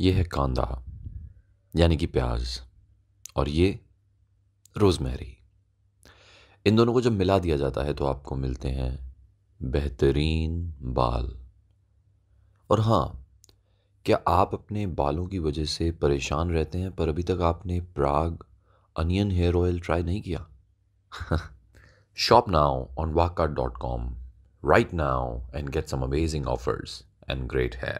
ये है कांदा यानी कि प्याज और ये रोज़मेरी इन दोनों को जब मिला दिया जाता है तो आपको मिलते हैं बेहतरीन बाल और हाँ क्या आप अपने बालों की वजह से परेशान रहते हैं पर अभी तक आपने प्राग अनियन हेयर ऑयल ट्राई नहीं किया shop on waka dot com right now and get some amazing offers and great है